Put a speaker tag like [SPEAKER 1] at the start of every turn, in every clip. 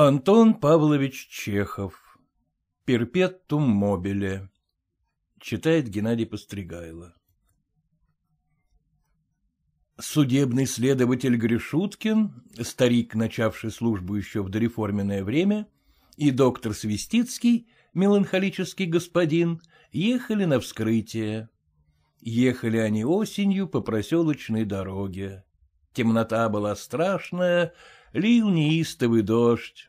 [SPEAKER 1] Антон Павлович Чехов. Перпетум мобиле. Читает Геннадий Постригайло. Судебный следователь Гришуткин, старик, начавший службу еще в дореформенное время, и доктор Свистицкий, меланхолический господин, ехали на вскрытие. Ехали они осенью по проселочной дороге. Темнота была страшная, лил неистовый дождь.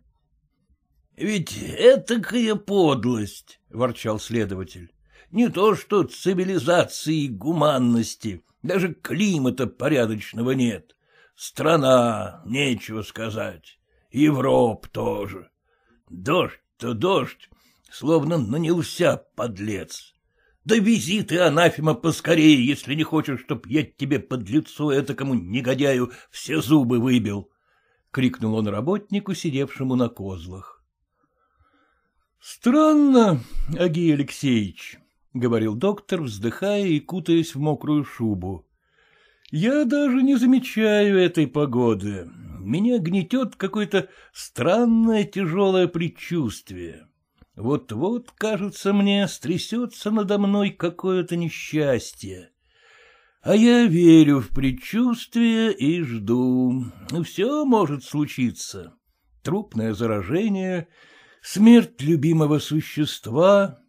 [SPEAKER 1] — Ведь этакая подлость, — ворчал следователь, — не то что цивилизации и гуманности, даже климата порядочного нет. Страна, нечего сказать, Европ тоже. Дождь-то дождь, словно нанялся подлец. Да вези ты, анафема, поскорее, если не хочешь, чтоб я тебе под лицо этакому негодяю все зубы выбил. — крикнул он работнику, сидевшему на козлах. — Странно, Агий Алексеевич, — говорил доктор, вздыхая и кутаясь в мокрую шубу. — Я даже не замечаю этой погоды. Меня гнетет какое-то странное тяжелое предчувствие. Вот-вот, кажется мне, стрясется надо мной какое-то несчастье. А я верю в предчувствие и жду. Все может случиться. Трупное заражение, смерть любимого существа.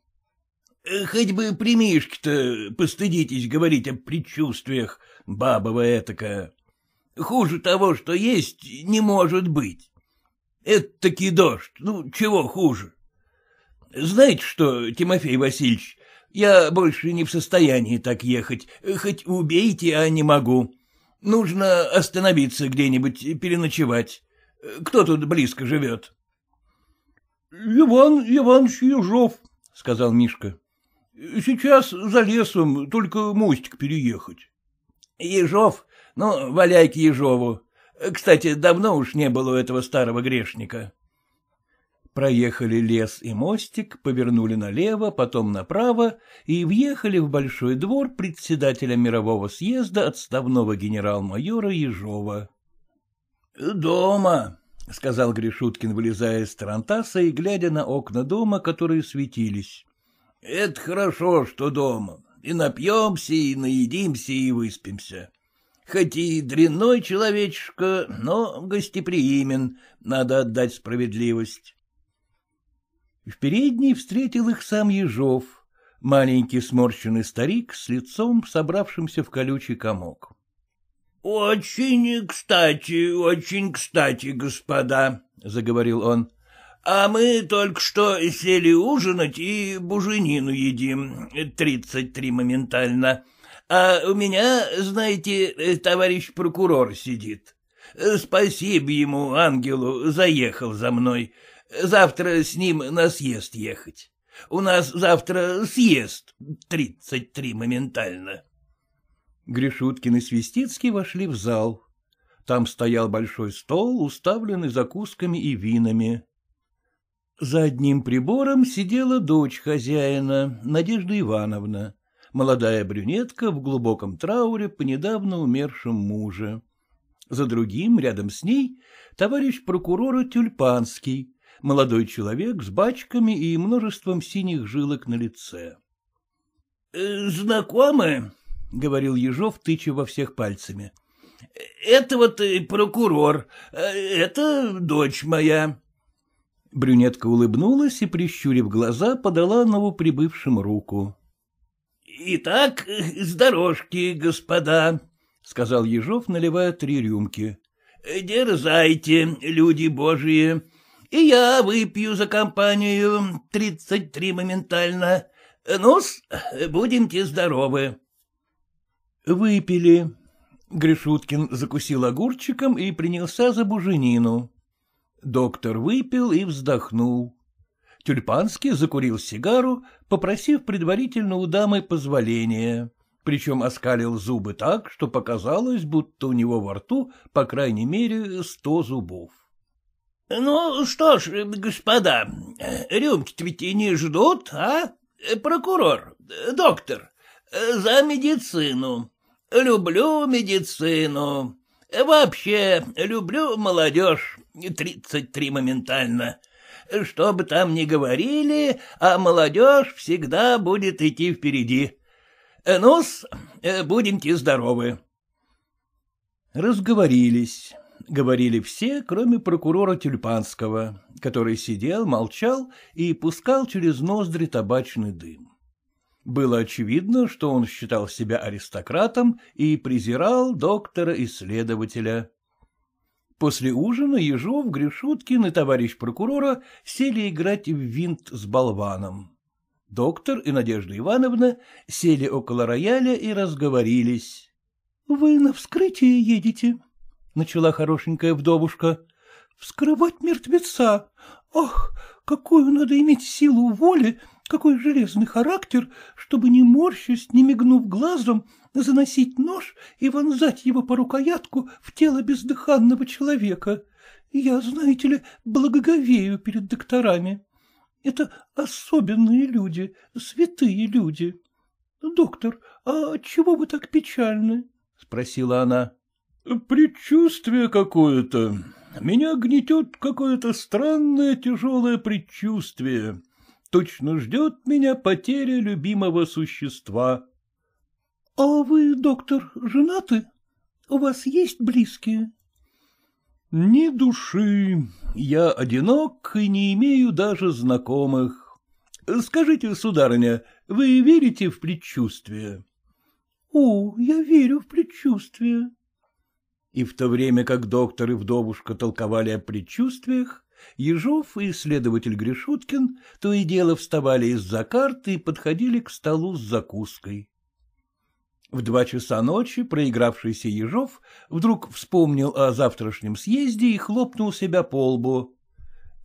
[SPEAKER 1] Э, хоть бы примишки-то постыдитесь говорить о предчувствиях, баба вы Хуже того, что есть, не может быть. Это таки дождь, ну чего хуже. Знаете что, Тимофей Васильевич, я больше не в состоянии так ехать, хоть убейте, а не могу. Нужно остановиться где-нибудь, переночевать. Кто тут близко живет? — Иван Иванович Ежов, — сказал Мишка. — Сейчас за лесом, только мостик переехать. — Ежов? Ну, валяй к Ежову. Кстати, давно уж не было у этого старого грешника. Проехали лес и мостик, повернули налево, потом направо и въехали в большой двор председателя мирового съезда отставного генерал-майора Ежова. «Дома», — сказал Гришуткин, вылезая из тарантаса и глядя на окна дома, которые светились. — Это хорошо, что дома. И напьемся, и наедимся, и выспимся. Хоть и дрянной человечка, но гостеприимен, надо отдать справедливость. В передней встретил их сам Ежов, маленький сморщенный старик с лицом, собравшимся в колючий комок. — Очень кстати, очень кстати, господа, — заговорил он. — А мы только что сели ужинать и буженину едим, тридцать три моментально. А у меня, знаете, товарищ прокурор сидит. Спасибо ему, ангелу, заехал за мной. Завтра с ним на съезд ехать. У нас завтра съезд, тридцать три моментально. Гришуткин и Свистицкий вошли в зал. Там стоял большой стол, уставленный закусками и винами. За одним прибором сидела дочь хозяина, Надежда Ивановна, молодая брюнетка в глубоком трауре по недавно умершем муже. За другим, рядом с ней, товарищ прокурора Тюльпанский, молодой человек с бачками и множеством синих жилок на лице. «Э, — Знакомы? — говорил Ежов, тыча во всех пальцами. «Э, — Это вот э, прокурор, это дочь моя. Брюнетка улыбнулась и, прищурив глаза, подала новоприбывшим руку. — Итак, с дорожки, господа, — сказал Ежов, наливая три рюмки. — Дерзайте, люди божьи, и я выпью за компанию тридцать три моментально. Ну-с, будемте здоровы. Выпили. Гришуткин закусил огурчиком и принялся за буженину. Доктор выпил и вздохнул. Тюльпанский закурил сигару, попросив предварительно у дамы позволения, причем оскалил зубы так, что показалось, будто у него во рту, по крайней мере, сто зубов. Ну, что ж, господа, рюмки-то ведь и не ждут, а? Прокурор, доктор, за медицину. Люблю медицину. Вообще, люблю молодежь. Тридцать три моментально. Что бы там ни говорили, а молодежь всегда будет идти впереди. ну будемте здоровы. Разговорились говорили все, кроме прокурора Тюльпанского, который сидел, молчал и пускал через ноздри табачный дым. Было очевидно, что он считал себя аристократом и презирал доктора-исследователя. После ужина Ежов, Гришуткин и товарищ прокурора сели играть в винт с болваном. Доктор и Надежда Ивановна сели около рояля и разговорились. — Вы на вскрытие едете? — начала хорошенькая вдовушка, — вскрывать мертвеца. Ах, какую надо иметь силу воли, какой железный характер, чтобы не морщусь, не мигнув глазом, заносить нож и вонзать его по рукоятку в тело бездыханного человека. Я, знаете ли, благоговею перед докторами. Это особенные люди, святые люди. — Доктор, а чего вы так печальны? — спросила она. Предчувствие какое-то. Меня гнетет какое-то странное тяжелое предчувствие. Точно ждет меня потеря любимого существа. — А вы, доктор, женаты? У вас есть близкие? — Ни души. Я одинок и не имею даже знакомых. Скажите, сударыня, вы верите в предчувствие? — О, я верю в предчувствие. И в то время как доктор и вдовушка толковали о предчувствиях, Ежов и следователь Гришуткин то и дело вставали из-за карты и подходили к столу с закуской. В два часа ночи проигравшийся Ежов вдруг вспомнил о завтрашнем съезде и хлопнул себя по лбу.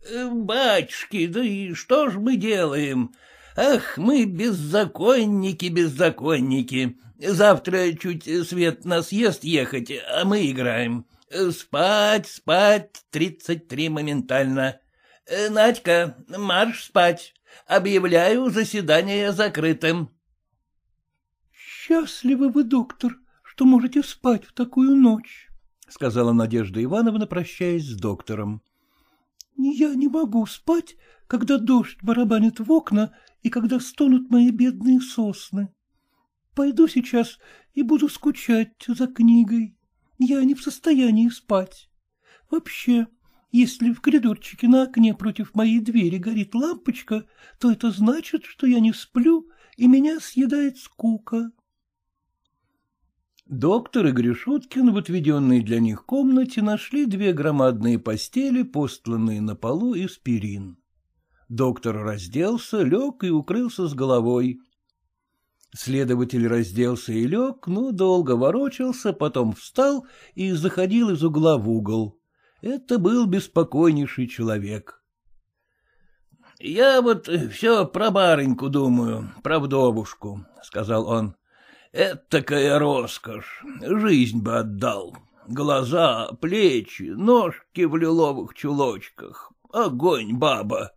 [SPEAKER 1] «Э, — Батюшки, да и что ж мы делаем? Ах, мы беззаконники, беззаконники! Завтра чуть свет на съезд ехать, а мы играем. Спать, спать, тридцать три моментально. Э, Надька, марш спать. Объявляю заседание закрытым. Счастливы вы, доктор, что можете спать в такую ночь, — сказала Надежда Ивановна, прощаясь с доктором. — Я не могу спать, когда дождь барабанит в окна и когда стонут мои бедные сосны. Пойду сейчас и буду скучать за книгой. Я не в состоянии спать. Вообще, если в коридорчике на окне против моей двери горит лампочка, то это значит, что я не сплю, и меня съедает скука. Доктор и Гришуткин в отведенной для них комнате нашли две громадные постели, постланные на полу из перин. Доктор разделся, лег и укрылся с головой. Следователь разделся и лег, но долго ворочался, потом встал и заходил из угла в угол. Это был беспокойнейший человек. — Я вот э, все про барыньку думаю, про вдовушку, — сказал он. — Это такая роскошь, жизнь бы отдал. Глаза, плечи, ножки в лиловых чулочках. Огонь, баба!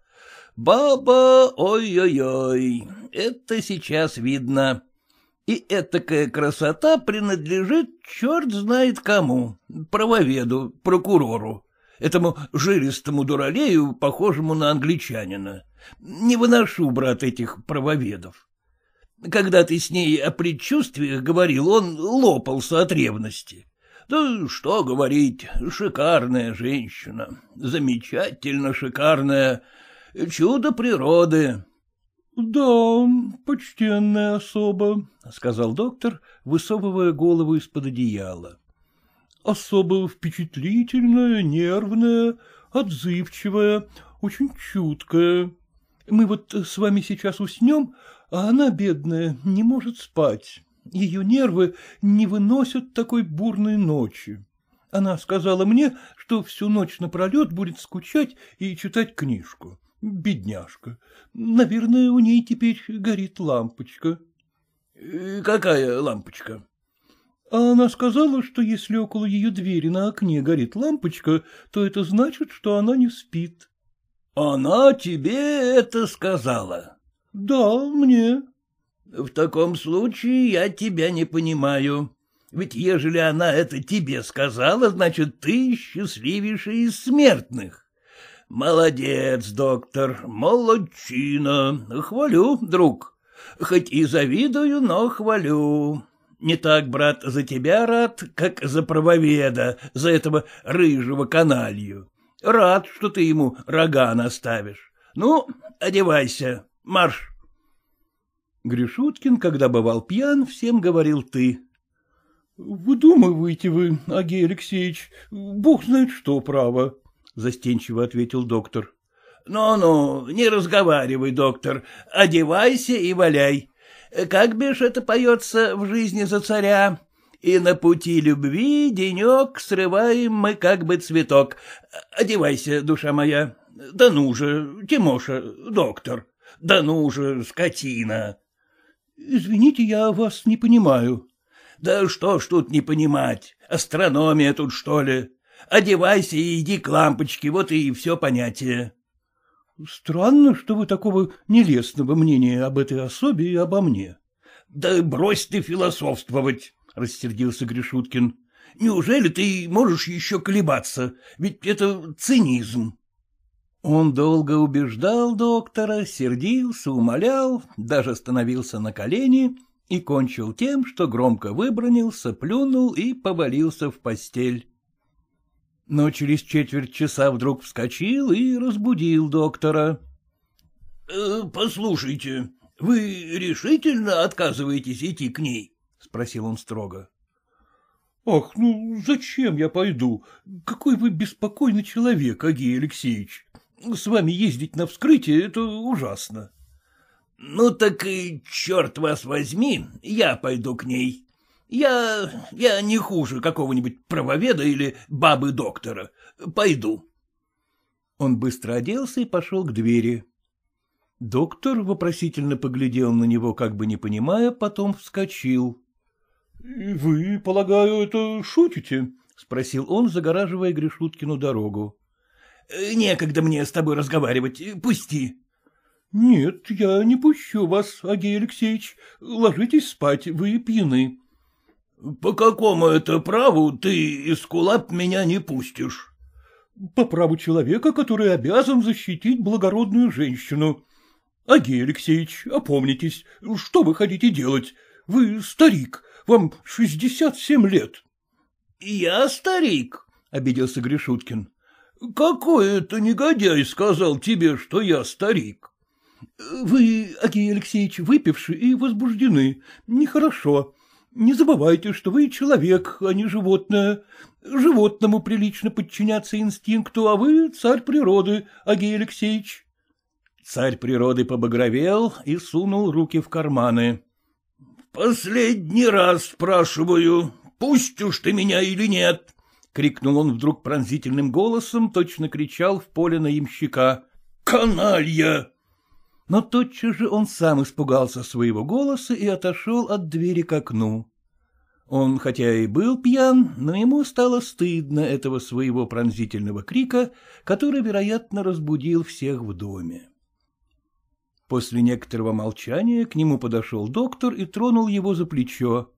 [SPEAKER 1] Баба, ой-ой-ой, это сейчас видно. И этакая красота принадлежит черт знает кому, правоведу, прокурору, этому жилистому дуралею, похожему на англичанина. Не выношу, брат, этих правоведов. Когда ты с ней о предчувствиях говорил, он лопался от ревности. Да что говорить, шикарная женщина, замечательно шикарная, Чудо природы. — Да, почтенная особа, — сказал доктор, высовывая голову из-под одеяла. — Особо впечатлительная, нервная, отзывчивая, очень чуткая. Мы вот с вами сейчас уснем, а она, бедная, не может спать. Ее нервы не выносят такой бурной ночи. Она сказала мне, что всю ночь напролет будет скучать и читать книжку. Бедняжка. Наверное, у ней теперь горит лампочка. Э, какая лампочка? А она сказала, что если около ее двери на окне горит лампочка, то это значит, что она не спит. Она тебе это сказала? Да, мне. В таком случае я тебя не понимаю. Ведь ежели она это тебе сказала, значит, ты счастливейший из смертных. Молодец, доктор, молодчина, хвалю, друг. Хоть и завидую, но хвалю. Не так, брат, за тебя рад, как за правоведа, за этого рыжего каналью. Рад, что ты ему рога наставишь. Ну, одевайся, марш. Гришуткин, когда бывал пьян, всем говорил «ты». — Выдумываете вы, Агей Алексеевич, бог знает что, право застенчиво ответил доктор. «Ну-ну, не разговаривай, доктор, одевайся и валяй. Как бишь это поется в жизни за царя? И на пути любви денек срываем мы как бы цветок. Одевайся, душа моя. Да ну же, Тимоша, доктор, да ну же, скотина!» «Извините, я вас не понимаю». «Да что ж тут не понимать? Астрономия тут, что ли?» Одевайся и иди к лампочке, вот и все понятие. — Странно, что вы такого нелестного мнения об этой особе и обо мне. — Да брось ты философствовать, — рассердился Гришуткин. — Неужели ты можешь еще колебаться? Ведь это цинизм. Он долго убеждал доктора, сердился, умолял, даже становился на колени и кончил тем, что громко выбронился, плюнул и повалился в постель но через четверть часа вдруг вскочил и разбудил доктора. — э, Послушайте, вы решительно отказываетесь идти к ней? — спросил он строго. — Ах, ну зачем я пойду? Какой вы беспокойный человек, Агей Алексеевич. С вами ездить на вскрытие — это ужасно. — Ну так и черт вас возьми, я пойду к ней, я... я не хуже какого-нибудь правоведа или бабы-доктора. Пойду. Он быстро оделся и пошел к двери. Доктор вопросительно поглядел на него, как бы не понимая, потом вскочил. — Вы, полагаю, это шутите? — спросил он, загораживая Гришуткину дорогу. — Некогда мне с тобой разговаривать, пусти. — Нет, я не пущу вас, Агей Алексеевич. Ложитесь спать, вы пьяны. — По какому это праву ты, Искулап, меня не пустишь? — По праву человека, который обязан защитить благородную женщину. — Агей Алексеевич, опомнитесь, что вы хотите делать? Вы старик, вам шестьдесят семь лет. — Я старик, — обиделся Гришуткин. — Какой это негодяй сказал тебе, что я старик? — Вы, Агей Алексеевич, выпивши и возбуждены. Нехорошо. Не забывайте, что вы человек, а не животное. Животному прилично подчиняться инстинкту, а вы царь природы, Агей Алексеевич. Царь природы побагровел и сунул руки в карманы. — Последний раз спрашиваю, пусть уж ты меня или нет, — крикнул он вдруг пронзительным голосом, точно кричал в поле на ямщика. — Каналья! но тотчас же он сам испугался своего голоса и отошел от двери к окну. Он хотя и был пьян, но ему стало стыдно этого своего пронзительного крика, который, вероятно, разбудил всех в доме. После некоторого молчания к нему подошел доктор и тронул его за плечо.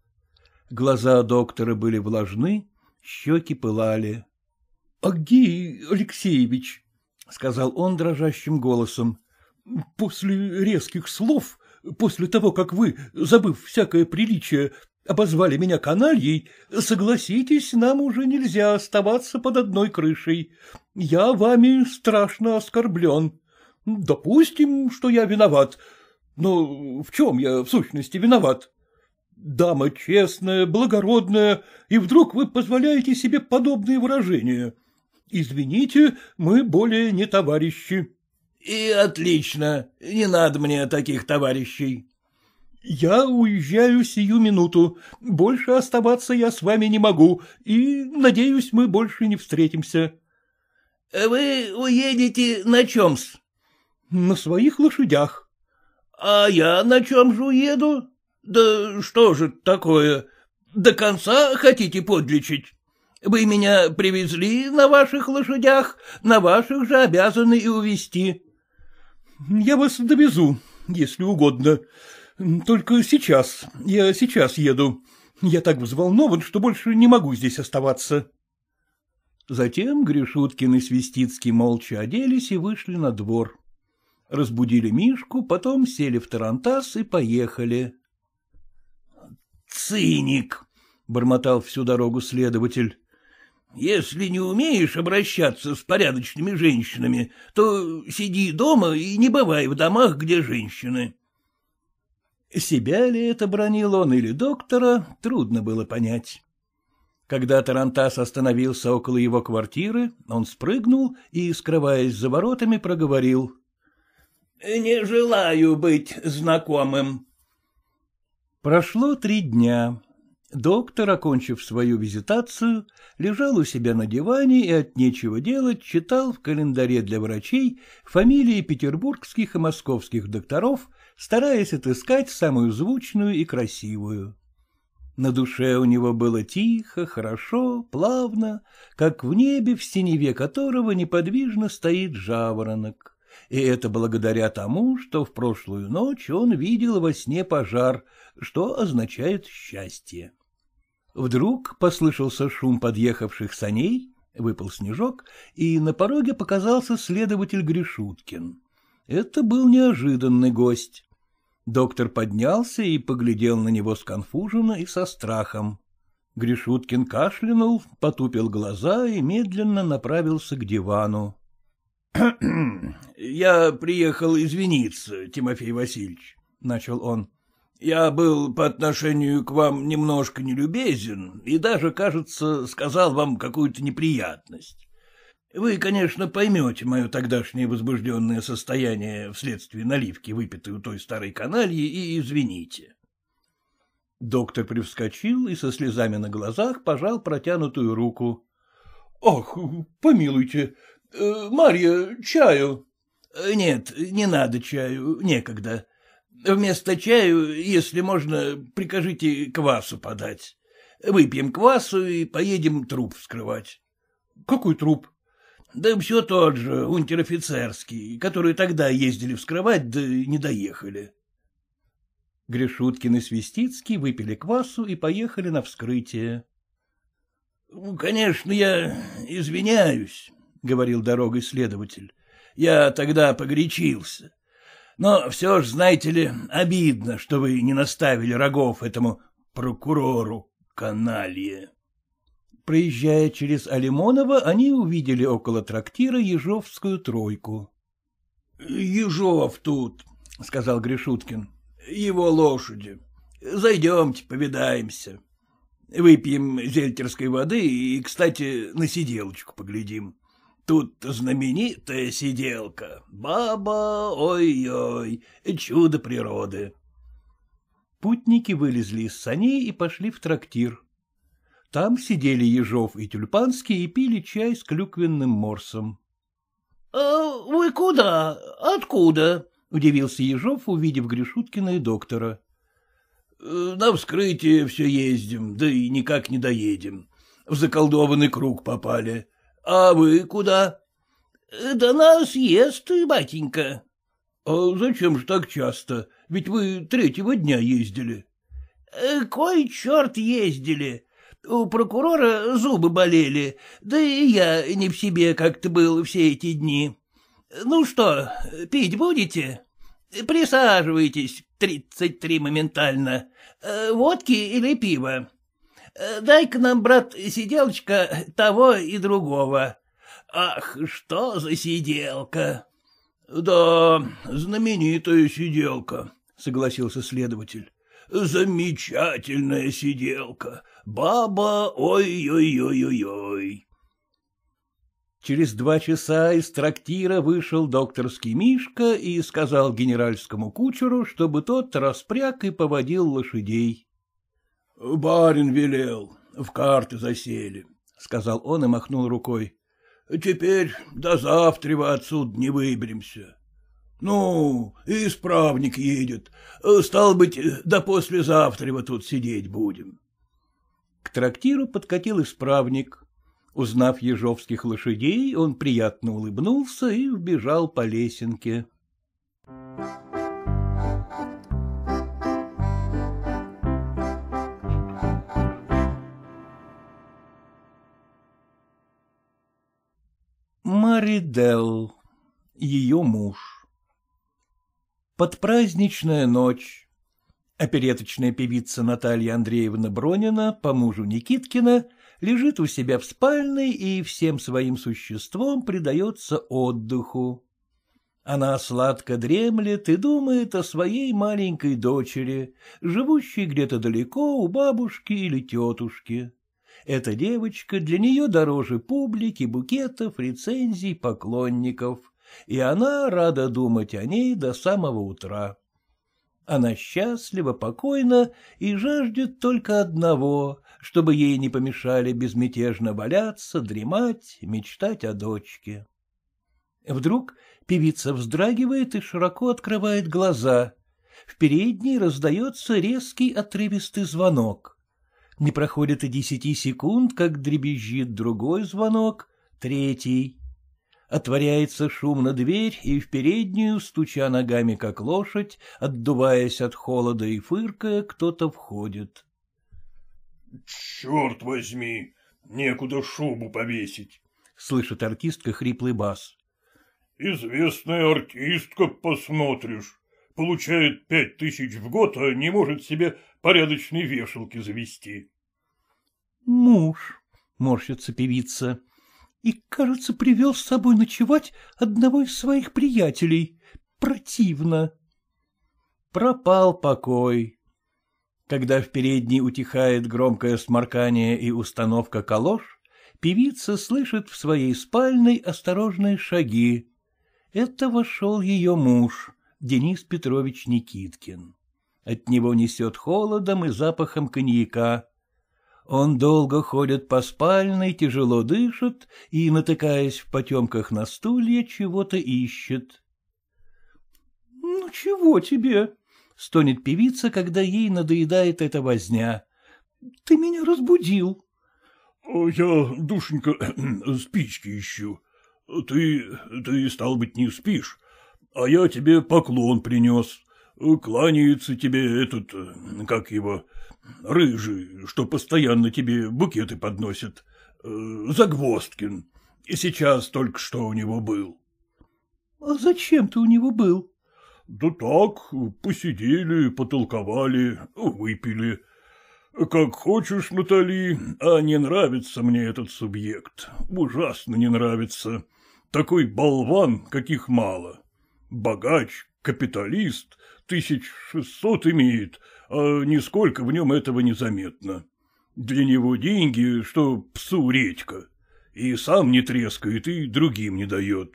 [SPEAKER 1] Глаза доктора были влажны, щеки пылали. — Агдей Алексеевич, — сказал он дрожащим голосом, — после резких слов, после того, как вы, забыв всякое приличие, Обозвали меня канальей. Согласитесь, нам уже нельзя оставаться под одной крышей. Я вами страшно оскорблен. Допустим, что я виноват. Но в чем я в сущности виноват? Дама честная, благородная, и вдруг вы позволяете себе подобные выражения. Извините, мы более не товарищи. — И отлично, не надо мне таких товарищей. «Я уезжаю сию минуту. Больше оставаться я с вами не могу, и, надеюсь, мы больше не встретимся». Э, «Вы уедете на чем-с?» «На своих лошадях». «А я на чем же уеду? Да что же такое? До конца хотите подлечить?» Вы меня привезли на ваших лошадях, на ваших же обязаны и увезти. — Я вас довезу, если угодно. Только сейчас, я сейчас еду. Я так взволнован, что больше не могу здесь оставаться. Затем Гришуткин и Свистицкий молча оделись и вышли на двор. Разбудили Мишку, потом сели в тарантас и поехали. «Циник!» — бормотал всю дорогу следователь. «Если не умеешь обращаться с порядочными женщинами, то сиди дома и не бывай в домах, где женщины». Себя ли это бронил он или доктора, трудно было понять. Когда Тарантас остановился около его квартиры, он спрыгнул и, скрываясь за воротами, проговорил. — Не желаю быть знакомым. Прошло три дня. Доктор, окончив свою визитацию, лежал у себя на диване и от нечего делать читал в календаре для врачей фамилии петербургских и московских докторов, стараясь отыскать самую звучную и красивую. На душе у него было тихо, хорошо, плавно, как в небе, в синеве которого неподвижно стоит жаворонок. И это благодаря тому, что в прошлую ночь он видел во сне пожар, что означает счастье. Вдруг послышался шум подъехавших саней, выпал снежок, и на пороге показался следователь Гришуткин. Это был неожиданный гость. Доктор поднялся и поглядел на него сконфуженно и со страхом. Гришуткин кашлянул, потупил глаза и медленно направился к дивану. — Я приехал извиниться, Тимофей Васильевич, — начал он. Я был по отношению к вам немножко нелюбезен и даже, кажется, сказал вам какую-то неприятность. Вы, конечно, поймете мое тогдашнее возбужденное состояние вследствие наливки, выпитой у той старой канальи, и извините. Доктор привскочил и со слезами на глазах пожал протянутую руку. — Ах, помилуйте, э, Марья, чаю. — Нет, не надо чаю, некогда. Вместо чаю, если можно, прикажите квасу подать. Выпьем квасу и поедем труп вскрывать. — Какой труп? — Да все тот же, унтер-офицерский, который тогда ездили вскрывать, да не доехали. Гришуткин и Свистицкий выпили квасу и поехали на вскрытие. Ну, — Конечно, я извиняюсь, — говорил дорогой следователь. — Я тогда погорячился. — но все ж, знаете ли, обидно, что вы не наставили рогов этому прокурору, каналье. Проезжая через Алимонова, они увидели около трактира Ежовскую тройку. — Ежов тут, — сказал Гришуткин, — его лошади. Зайдемте, повидаемся. Выпьем зельтерской воды и, кстати, на сиделочку поглядим. Тут знаменитая сиделка, баба, ой-ой, чудо природы. Путники вылезли из саней и пошли в трактир. Там сидели Ежов и Тюльпанский и пили чай с клюквенным морсом. А, вы куда? Откуда? — удивился Ежов, увидев Гришуткина и доктора. Э, — На вскрытие все ездим, да и никак не доедем. В заколдованный круг попали. — А вы куда? — Да нас ест, батенька. — А зачем же так часто? Ведь вы третьего дня ездили. Э, — Кой черт ездили? У прокурора зубы болели, да и я не в себе как-то был все эти дни. Ну что, пить будете? Присаживайтесь, тридцать три моментально. Э, водки или пиво? Э, дай-ка нам, брат, сиделочка того и другого. Ах, что за сиделка! — Да, знаменитая сиделка, — согласился следователь. — Замечательная сиделка. Баба, ой-ой-ой-ой-ой. Через два часа из трактира вышел докторский Мишка и сказал генеральскому кучеру, чтобы тот распряг и поводил лошадей. — Барин велел, в карты засели, — сказал он и махнул рукой. — Теперь до завтра вы отсюда не выберемся. Ну, исправник едет, стал быть, до послезавтра вы тут сидеть будем. К трактиру подкатил исправник. Узнав ежовских лошадей, он приятно улыбнулся и вбежал по лесенке. Thank you. Гарри ее муж. Под праздничная ночь. Опереточная певица Наталья Андреевна Бронина по мужу Никиткина лежит у себя в спальне и всем своим существом предается отдыху. Она сладко дремлет и думает о своей маленькой дочери, живущей где-то далеко у бабушки или тетушки. Эта девочка для нее дороже публики, букетов, рецензий, поклонников, и она рада думать о ней до самого утра. Она счастлива, покойна и жаждет только одного, чтобы ей не помешали безмятежно валяться, дремать, мечтать о дочке. Вдруг певица вздрагивает и широко открывает глаза. В передней раздается резкий отрывистый звонок. Не проходит и десяти секунд, как дребезжит другой звонок, третий. Отворяется шумно дверь, и в переднюю, стуча ногами, как лошадь, отдуваясь от холода и фыркая, кто-то входит. — Черт возьми, некуда шубу повесить! — слышит артистка хриплый бас. — Известная артистка, посмотришь получает пять тысяч в год, а не может себе порядочной вешалки завести. — Муж, — морщится певица, — и, кажется, привел с собой ночевать одного из своих приятелей. Противно. Пропал покой. Когда в передней утихает громкое сморкание и установка калош, певица слышит в своей спальной осторожные шаги. Это вошел ее муж, Денис Петрович Никиткин. От него несет холодом и запахом коньяка. Он долго ходит по спальной, тяжело дышит и, натыкаясь в потемках на стулья, чего-то ищет. — Ну, чего тебе? — стонет певица, когда ей надоедает эта возня. — Ты меня разбудил. — Я, душенька, спички ищу. Ты, ты, стал быть, не спишь, а я тебе поклон принес. — Кланяется тебе этот, э, как его, рыжий, что постоянно тебе букеты подносит, э, Загвоздкин, и сейчас только что у него был. — А зачем ты у него был? — Да так, посидели, потолковали, выпили. Как хочешь, Натали, а не нравится мне этот субъект, ужасно не нравится. Такой болван, каких мало. Богач, капиталист, тысяч шестьсот имеет, а нисколько в нем этого незаметно. Для него деньги, что псу редька. И сам не трескает, и другим не дает.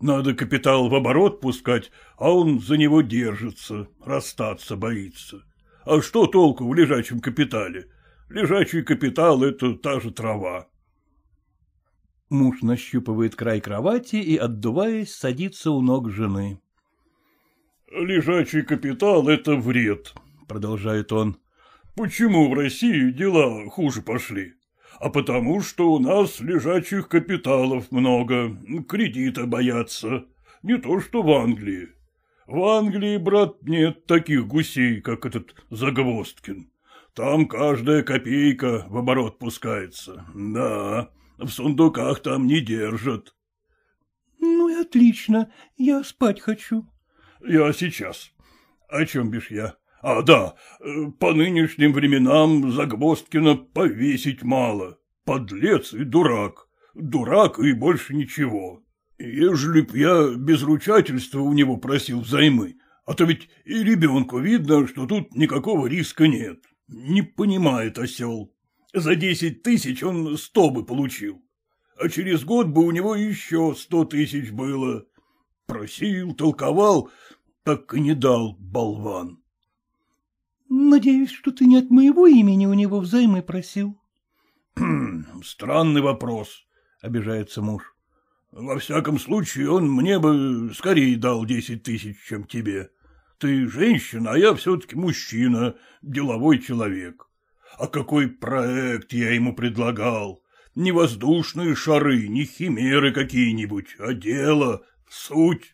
[SPEAKER 1] Надо капитал в оборот пускать, а он за него держится, расстаться боится. А что толку в лежачем капитале? Лежачий капитал — это та же трава. Муж нащупывает край кровати и, отдуваясь, садится у ног жены. «Лежачий капитал — это вред», — продолжает он. «Почему в России дела хуже пошли? А потому что у нас лежачих капиталов много, кредита боятся. Не то что в Англии. В Англии, брат, нет таких гусей, как этот Загвоздкин. Там каждая копейка в оборот пускается. Да, в сундуках там не держат. — Ну и отлично, я спать хочу, я сейчас. О чем бишь я? А, да, э, по нынешним временам Загвоздкина повесить мало. Подлец и дурак. Дурак и больше ничего. Ежели б я без ручательства у него просил взаймы, а то ведь и ребенку видно, что тут никакого риска нет. Не понимает осел. За десять тысяч он сто бы получил. А через год бы у него еще сто тысяч было. Просил, толковал, так и не дал, болван. — Надеюсь, что ты не от моего имени у него взаймы просил. Хм, — Странный вопрос, — обижается муж. — Во всяком случае, он мне бы скорее дал десять тысяч, чем тебе. Ты женщина, а я все-таки мужчина, деловой человек. А какой проект я ему предлагал? Не воздушные шары, не химеры какие-нибудь, а дело, суть.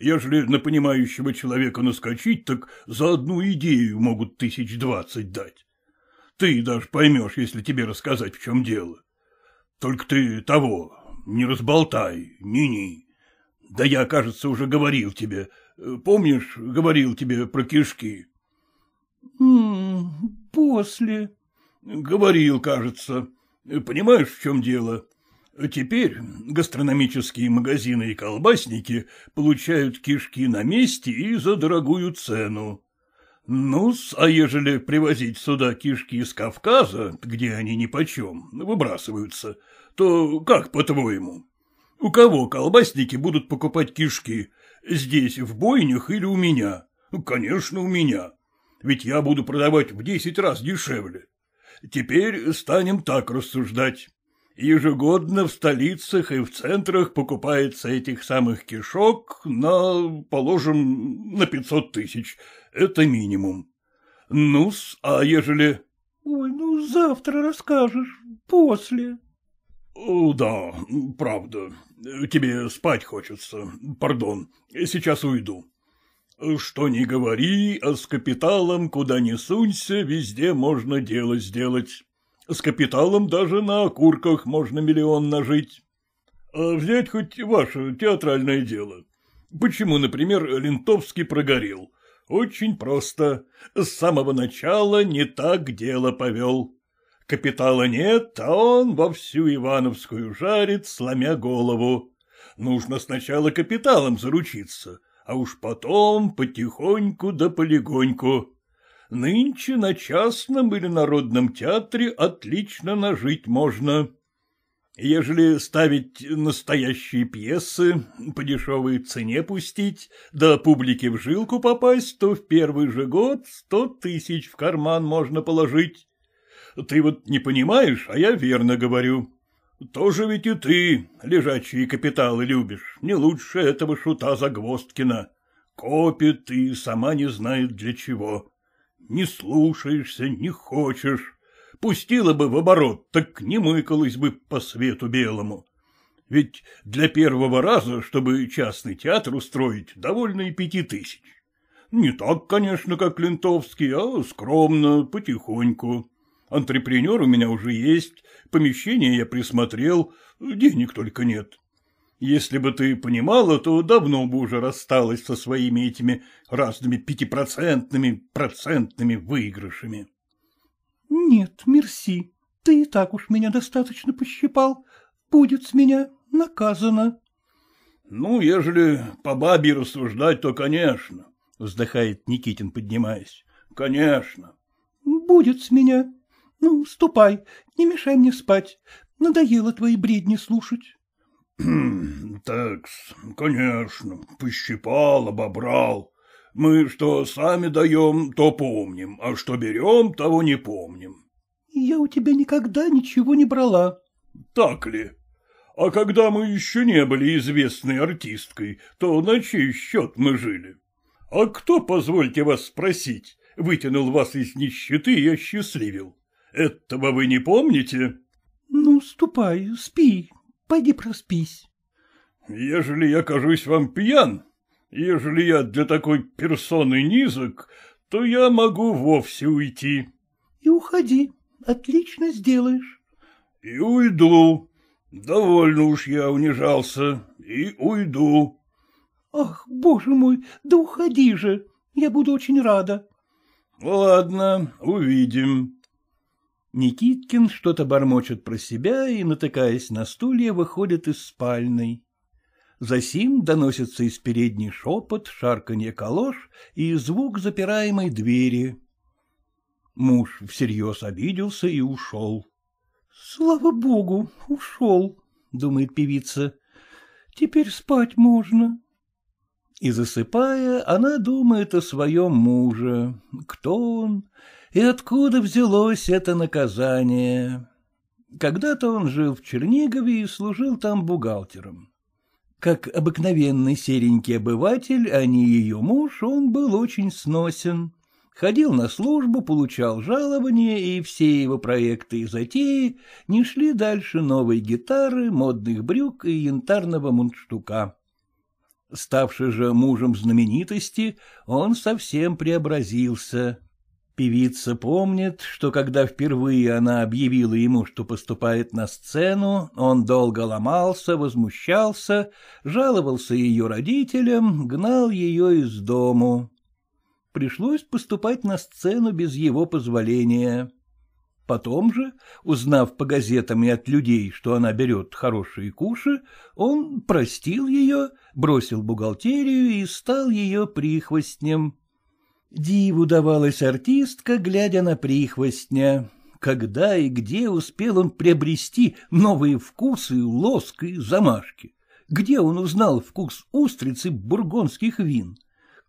[SPEAKER 1] Ежели на понимающего человека наскочить, так за одну идею могут тысяч двадцать дать. Ты даже поймешь, если тебе рассказать, в чем дело. Только ты того, не разболтай, ни-ни. Да я, кажется, уже говорил тебе. Помнишь, говорил тебе про кишки? — После. — Говорил, кажется. Понимаешь, в чем дело? Теперь гастрономические магазины и колбасники получают кишки на месте и за дорогую цену. ну а ежели привозить сюда кишки из Кавказа, где они нипочем, выбрасываются, то как по-твоему? У кого колбасники будут покупать кишки? Здесь, в бойнях или у меня? Конечно, у меня. Ведь я буду продавать в десять раз дешевле. Теперь станем так рассуждать. Ежегодно в столицах и в центрах покупается этих самых кишок на, положим, на пятьсот тысяч. Это минимум. Ну-с, а ежели... Ой, ну завтра расскажешь, после. да, правда. Тебе спать хочется. Пардон, сейчас уйду. Что ни говори, а с капиталом куда ни сунься, везде можно дело сделать. С капиталом даже на окурках можно миллион нажить. А взять хоть ваше театральное дело. Почему, например, Лентовский прогорел? Очень просто. С самого начала не так дело повел. Капитала нет, а он во всю Ивановскую жарит, сломя голову. Нужно сначала капиталом заручиться, а уж потом потихоньку да полигоньку нынче на частном или народном театре отлично нажить можно. Ежели ставить настоящие пьесы, по дешевой цене пустить, да публике в жилку попасть, то в первый же год сто тысяч в карман можно положить. Ты вот не понимаешь, а я верно говорю. Тоже ведь и ты лежачие капиталы любишь, не лучше этого шута Загвоздкина. Копит и сама не знает для чего не слушаешься, не хочешь. Пустила бы в оборот, так не мыкалась бы по свету белому. Ведь для первого раза, чтобы частный театр устроить, довольно и пяти тысяч. Не так, конечно, как Лентовский, а скромно, потихоньку. Антрепренер у меня уже есть, помещение я присмотрел, денег только нет. Если бы ты понимала, то давно бы уже рассталась со своими этими разными пятипроцентными, процентными выигрышами. — Нет, мерси, ты и так уж меня достаточно пощипал. Будет с меня наказано. — Ну, ежели по бабе рассуждать, то, конечно, — вздыхает Никитин, поднимаясь. — Конечно. — Будет с меня. Ну, ступай, не мешай мне спать. Надоело твои бредни слушать. так конечно, пощипал, обобрал. Мы что сами даем, то помним, а что берем, того не помним. — Я у тебя никогда ничего не брала. — Так ли? А когда мы еще не были известной артисткой, то на чей счет мы жили? А кто, позвольте вас спросить, вытянул вас из нищеты и осчастливил? Этого вы не помните? — Ну, ступай, спи, Пойди проспись. — Ежели я кажусь вам пьян, ежели я для такой персоны низок, то я могу вовсе уйти. — И уходи, отлично сделаешь. — И уйду. Довольно уж я унижался, и уйду. — Ах, боже мой, да уходи же, я буду очень рада. — Ладно, увидим. Никиткин что-то бормочет про себя и, натыкаясь на стулья, выходит из спальной. Засим доносится из передней шепот, шарканье калош и звук запираемой двери. Муж всерьез обиделся и ушел. — Слава богу, ушел, — думает певица. — Теперь спать можно. И засыпая, она думает о своем муже. Кто он? и откуда взялось это наказание. Когда-то он жил в Чернигове и служил там бухгалтером. Как обыкновенный серенький обыватель, а не ее муж, он был очень сносен. Ходил на службу, получал жалования, и все его проекты и затеи не шли дальше новой гитары, модных брюк и янтарного мундштука. Ставший же мужем знаменитости, он совсем преобразился. Певица помнит, что когда впервые она объявила ему, что поступает на сцену, он долго ломался, возмущался, жаловался ее родителям, гнал ее из дому. Пришлось поступать на сцену без его позволения. Потом же, узнав по газетам и от людей, что она берет хорошие куши, он простил ее, бросил бухгалтерию и стал ее прихвостнем. Диву давалась артистка, глядя на прихвостня. Когда и где успел он приобрести новые вкусы, лоск и замашки? Где он узнал вкус устрицы и бургонских вин?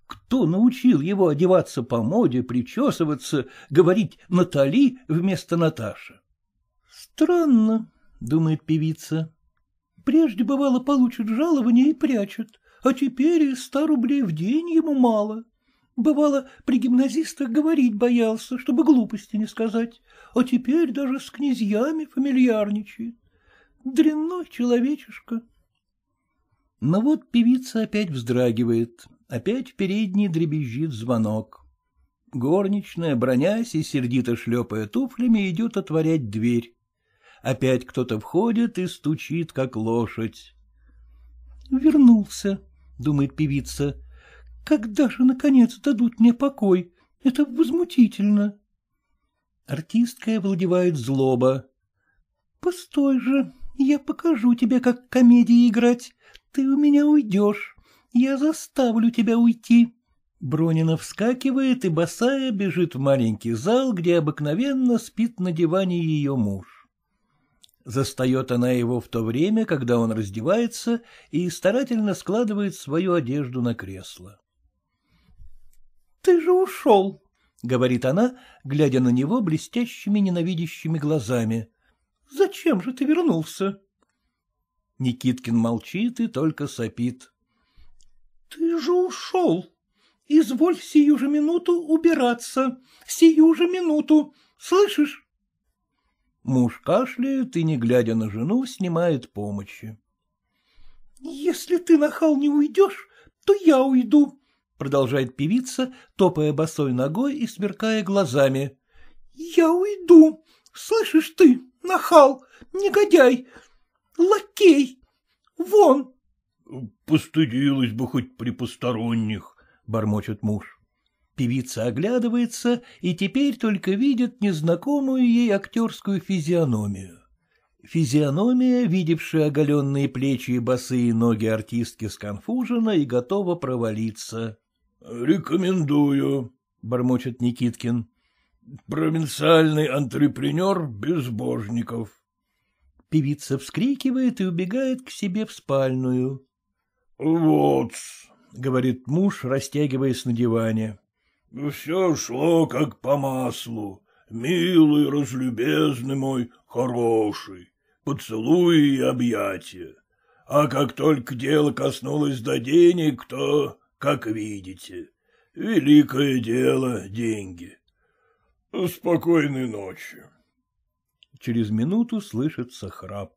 [SPEAKER 1] Кто научил его одеваться по моде, причесываться, говорить «Натали» вместо «Наташа»? «Странно», — думает певица. «Прежде, бывало, получит жалование и прячут, а теперь и ста рублей в день ему мало». Бывало, при гимназистах говорить боялся, чтобы глупости не сказать, а теперь даже с князьями фамильярничает. Дрянной человечишка. Но вот певица опять вздрагивает, опять в передней дребезжит звонок. Горничная, бронясь и сердито шлепая туфлями, идет отворять дверь. Опять кто-то входит и стучит, как лошадь. «Вернулся», — думает певица, — когда же, наконец, дадут мне покой? Это возмутительно. Артистка овладевает злоба. — Постой же, я покажу тебе, как комедии играть. Ты у меня уйдешь. Я заставлю тебя уйти. Бронина вскакивает и босая бежит в маленький зал, где обыкновенно спит на диване ее муж. Застает она его в то время, когда он раздевается и старательно складывает свою одежду на кресло. Ты же ушел, — говорит она, глядя на него блестящими ненавидящими глазами. — Зачем же ты вернулся? Никиткин молчит и только сопит. — Ты же ушел. Изволь сию же минуту убираться. Сию же минуту. Слышишь? Муж кашляет и, не глядя на жену, снимает помощи. — Если ты, нахал, не уйдешь, то я уйду, продолжает певица, топая босой ногой и сверкая глазами. — Я уйду. Слышишь ты, нахал, негодяй, лакей, вон! — Постыдилась бы хоть при посторонних, — бормочет муж. Певица оглядывается и теперь только видит незнакомую ей актерскую физиономию. Физиономия, видевшая оголенные плечи и босые ноги артистки, сконфужена и готова провалиться. — Рекомендую, — бормочет Никиткин. — Провинциальный антрепренер безбожников. Певица вскрикивает и убегает к себе в спальную. — Вот, — говорит муж, растягиваясь на диване. — Все шло как по маслу. Милый, разлюбезный мой, хороший, поцелуи и объятия. А как только дело коснулось до денег, то... Как видите, великое дело — деньги. Спокойной ночи. Через минуту слышится храп.